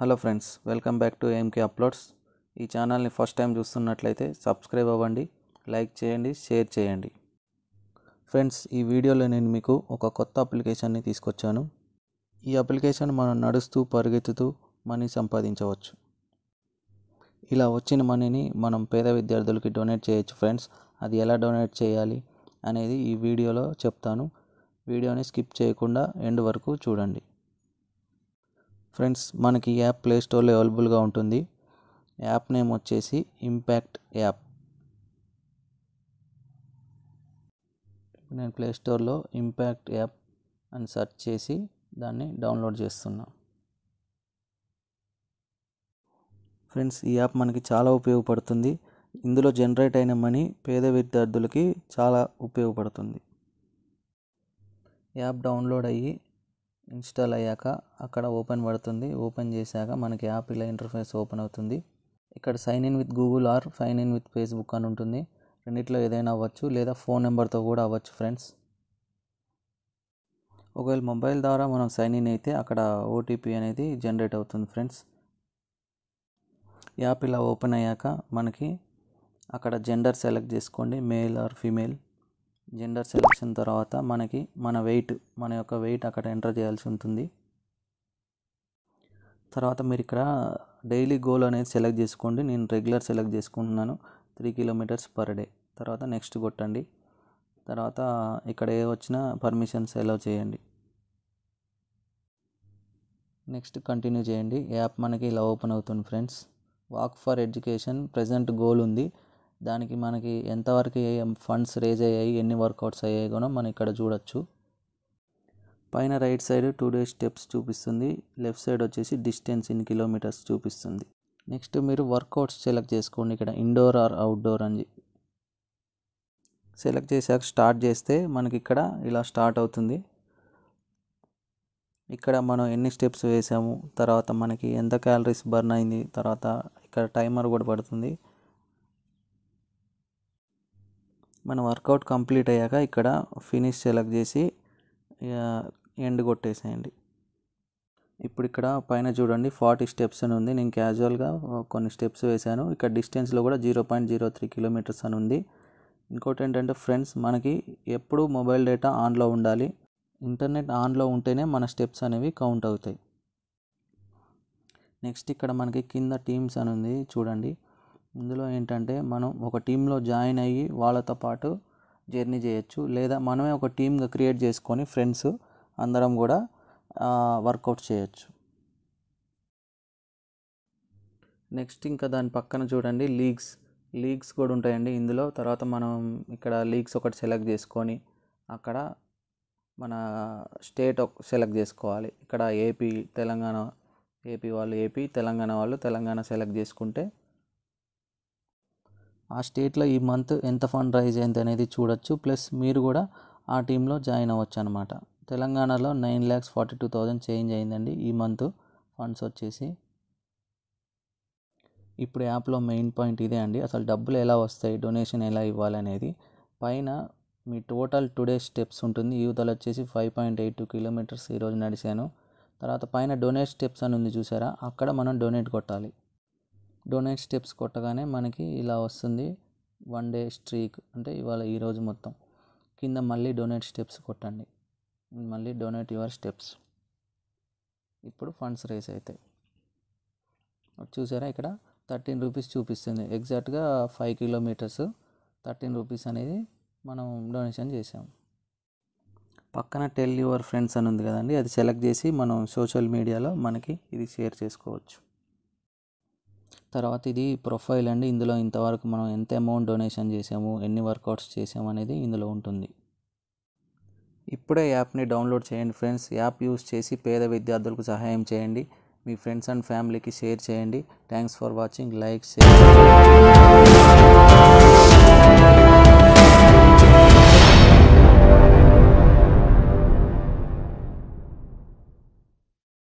hello friends welcome back to MK uploads ఈ ఛానల్ని first time చూస్తున్నట్లయితే సబ్స్క్రైబ్ అవ్వండి లైక్ చేయండి షేర్ చేయండి ఫ్రెండ్స్ ఈ వీడియోలో నేను మీకు ఒక కొత్త అప్లికేషన్ని తీసుకొచ్చాను ఈ అప్లికేషన్ మనం నడుస్తూ పరిగెత్తుతూ మనీ సంపాదించవచ్చు ఇలా వచ్చిన మనీని మనం పేద విద్యార్థులకి డొనేట్ చేయొచ్చు ఫ్రెండ్స్ అది ఎలా డొనేట్ చేయాలి అనేది ఈ వీడియోలో చెప్తాను వీడియోని స్కిప్ చేయకుండా ఎండ్ వరకు చూడండి ఫ్రెండ్స్ మనకి యాప్ ప్లే స్టోర్లో అవైలబుల్గా ఉంటుంది యాప్ నేమ్ వచ్చేసి ఇంపాక్ట్ యాప్ నేను ప్లే స్టోర్లో ఇంపాక్ట్ యాప్ అని సెర్చ్ చేసి దాన్ని డౌన్లోడ్ చేస్తున్నా ఫ్రెండ్స్ ఈ యాప్ మనకి చాలా ఉపయోగపడుతుంది ఇందులో జనరేట్ అయిన మనీ పేద విద్యార్థులకి చాలా ఉపయోగపడుతుంది యాప్ డౌన్లోడ్ అయ్యి ఇన్స్టాల్ అయ్యాక అక్కడ ఓపెన్ పడుతుంది ఓపెన్ చేశాక మనకి యాప్ ఇలా ఇంటర్ఫేస్ ఓపెన్ అవుతుంది ఇక్కడ sign in with Google or sign in with Facebook అని ఉంటుంది రెండిట్లో ఏదైనా అవ్వచ్చు లేదా ఫోన్ నెంబర్తో కూడా అవ్వచ్చు ఫ్రెండ్స్ ఒకవేళ మొబైల్ ద్వారా మనం సైన్ ఇన్ అయితే అక్కడ ఓటీపీ అనేది జనరేట్ అవుతుంది ఫ్రెండ్స్ యాప్ ఇలా ఓపెన్ అయ్యాక మనకి అక్కడ జెండర్ సెలెక్ట్ చేసుకోండి male or female gender selection తర్వాత మనకి మన వెయిట్ మన యొక్క వెయిట్ అక్కడ ఎంటర్ చేయాల్సి ఉంటుంది తర్వాత మీరు ఇక్కడ డైలీ గోల్ అనేది సెలెక్ట్ చేసుకోండి నేను రెగ్యులర్ సెలెక్ట్ చేసుకుంటున్నాను త్రీ కిలోమీటర్స్ పర్ డే తర్వాత నెక్స్ట్ కొట్టండి తర్వాత ఇక్కడ ఏ వచ్చినా పర్మిషన్స్ అలౌ చేయండి నెక్స్ట్ కంటిన్యూ చేయండి యాప్ మనకి ఇలా ఓపెన్ అవుతుంది friends walk for education present goal ఉంది దానికి మనకి ఎంతవరకు ఫండ్స్ రేజ్ అయ్యాయి ఎన్ని వర్కౌట్స్ అయ్యాయి కూడా మనం ఇక్కడ చూడొచ్చు పైన right side today's steps చూపిస్తుంది లెఫ్ట్ సైడ్ వచ్చేసి డిస్టెన్స్ ఇన్ కిలోమీటర్స్ చూపిస్తుంది నెక్స్ట్ మీరు వర్కౌట్స్ సెలెక్ట్ చేసుకోండి ఇక్కడ ఇండోర్ ఆర్ అవుట్డోర్ అని సెలెక్ట్ చేశాక స్టార్ట్ చేస్తే మనకి ఇక్కడ ఇలా స్టార్ట్ అవుతుంది ఇక్కడ మనం ఎన్ని స్టెప్స్ వేసాము తర్వాత మనకి ఎంత క్యాలరీస్ బర్న్ అయింది తర్వాత ఇక్కడ టైమర్ కూడా పడుతుంది మన వర్కౌట్ కంప్లీట్ అయ్యాక ఇక్కడ ఫినిష్ సెలెక్ట్ చేసి ఎండ్ కొట్టేసేయండి ఇప్పుడు ఇక్కడ పైన చూడండి ఫార్టీ స్టెప్స్ అని ఉంది నేను క్యాజువల్గా కొన్ని స్టెప్స్ వేశాను ఇక్కడ డిస్టెన్స్లో కూడా zero point zero three kilometres అని ఉంది ఇంకోటి ఏంటంటే ఫ్రెండ్స్ మనకి ఎప్పుడు మొబైల్ డేటా ఆన్లో ఉండాలి ఇంటర్నెట్ ఆన్లో ఉంటేనే మన స్టెప్స్ అనేవి కౌంట్ అవుతాయి నెక్స్ట్ ఇక్కడ మనకి కింద టీమ్స్ అని ఉంది చూడండి ఇందులో ఏంటంటే మనం ఒక టీంలో జాయిన్ అయ్యి వాళ్ళతో పాటు జర్నీ చేయొచ్చు లేదా మనమే ఒక టీమ్గా క్రియేట్ చేసుకొని ఫ్రెండ్స్ అందరం కూడా వర్కౌట్ చేయొచ్చు నెక్స్ట్ ఇంకా దాని పక్కన చూడండి లీగ్స్ లీగ్స్ కూడా ఉంటాయండి ఇందులో తర్వాత మనం ఇక్కడ లీగ్స్ ఒకటి సెలెక్ట్ చేసుకొని అక్కడ మన స్టేట్ ఒక సెలెక్ట్ చేసుకోవాలి ఇక్కడ ఏపీ తెలంగాణ ఏపీ వాళ్ళు ఏపీ తెలంగాణ వాళ్ళు తెలంగాణ సెలెక్ట్ చేసుకుంటే ఆ స్టేట్లో ఈ మంత్ ఎంత ఫండ్ రైజ్ అయింది అనేది చూడొచ్చు ప్లస్ మీరు కూడా ఆ టీంలో జాయిన్ అవ్వచ్చు అనమాట తెలంగాణలో nine lakhs forty two thousand change అయిందండి ఈ మంత్ ఫండ్స్ వచ్చేసి ఇప్పుడు యాప్లో మెయిన్ పాయింట్ ఇదే అండి అసలు డబ్బులు ఎలా వస్తాయి డొనేషన్ ఎలా ఇవ్వాలనేది పైన మీ టోటల్ టుడే స్టెప్స్ ఉంటుంది యూతలు వచ్చేసి five point eight two kilometres ఈరోజు నడిచాను తర్వాత పైన డొనేట్ స్టెప్స్ అని ఉంది చూసారా అక్కడ మనం డొనేట్ కొట్టాలి డొనేట్ స్టెప్స్ కొట్టగానే మనకి ఇలా వస్తుంది వన్ డే స్ట్రీక్ అంటే ఇవాళ ఈరోజు మొత్తం కింద మళ్ళీ డొనేట్ స్టెప్స్ కొట్టండి మళ్ళీ డొనేట్ యువర్ స్టెప్స్ ఇప్పుడు ఫండ్స్ రేస్ అవుతాయి చూసారా ఇక్కడ థర్టీన్ రూపీస్ చూపిస్తుంది ఎగ్జాక్ట్గా ఫైవ్ కిలోమీటర్స్ థర్టీన్ రూపీస్ అనేది మనం డొనేషన్ చేసాం పక్కన టెల్ యువర్ ఫ్రెండ్స్ అని ఉంది కదండి అది సెలెక్ట్ చేసి మనం సోషల్ మీడియాలో మనకి ఇది షేర్ చేసుకోవచ్చు తర్వాత ఇది ప్రొఫైల్ అండి ఇందులో ఇంతవరకు మనం ఎంత అమౌంట్ డొనేషన్ చేసాము ఎన్ని వర్కౌట్స్ చేసాము అనేది ఇందులో ఉంటుంది ఇప్పుడే యాప్ని డౌన్లోడ్ చేయండి ఫ్రెండ్స్ యాప్ యూస్ చేసి పేద విద్యార్థులకు సహాయం చేయండి మీ ఫ్రెండ్స్ అండ్ ఫ్యామిలీకి షేర్ చేయండి thanks for watching like share